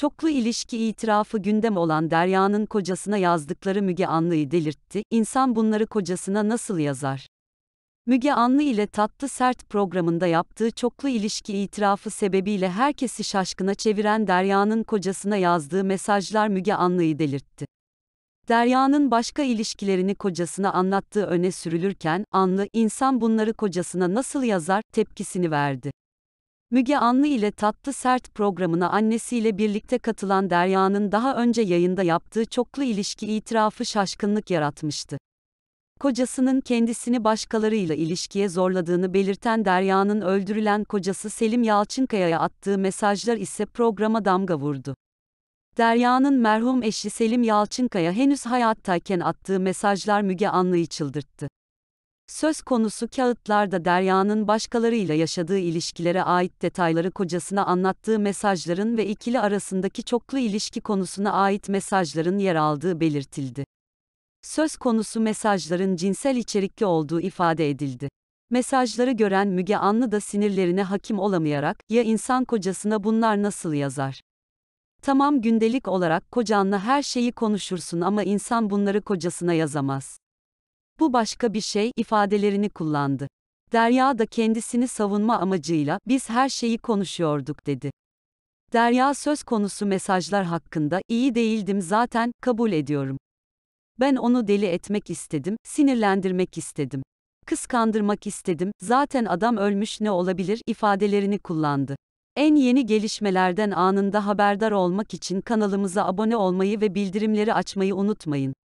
Çoklu ilişki itirafı gündem olan Derya'nın kocasına yazdıkları Müge Anlı'yı delirtti, İnsan bunları kocasına nasıl yazar? Müge Anlı ile Tatlı Sert programında yaptığı çoklu ilişki itirafı sebebiyle herkesi şaşkına çeviren Derya'nın kocasına yazdığı mesajlar Müge Anlı'yı delirtti. Derya'nın başka ilişkilerini kocasına anlattığı öne sürülürken, Anlı, insan bunları kocasına nasıl yazar, tepkisini verdi. Müge Anlı ile Tatlı Sert programına annesiyle birlikte katılan Derya'nın daha önce yayında yaptığı çoklu ilişki itirafı şaşkınlık yaratmıştı. Kocasının kendisini başkalarıyla ilişkiye zorladığını belirten Derya'nın öldürülen kocası Selim Yalçınkaya'ya attığı mesajlar ise programa damga vurdu. Derya'nın merhum eşi Selim Yalçınkaya henüz hayattayken attığı mesajlar Müge Anlı'yı çıldırttı. Söz konusu kağıtlarda Derya'nın başkalarıyla yaşadığı ilişkilere ait detayları kocasına anlattığı mesajların ve ikili arasındaki çoklu ilişki konusuna ait mesajların yer aldığı belirtildi. Söz konusu mesajların cinsel içerikli olduğu ifade edildi. Mesajları gören Müge Anlı da sinirlerine hakim olamayarak, ya insan kocasına bunlar nasıl yazar? Tamam gündelik olarak kocanla her şeyi konuşursun ama insan bunları kocasına yazamaz bu başka bir şey ifadelerini kullandı. Derya da kendisini savunma amacıyla biz her şeyi konuşuyorduk dedi. Derya söz konusu mesajlar hakkında iyi değildim zaten kabul ediyorum. Ben onu deli etmek istedim, sinirlendirmek istedim. Kıskandırmak istedim, zaten adam ölmüş ne olabilir ifadelerini kullandı. En yeni gelişmelerden anında haberdar olmak için kanalımıza abone olmayı ve bildirimleri açmayı unutmayın.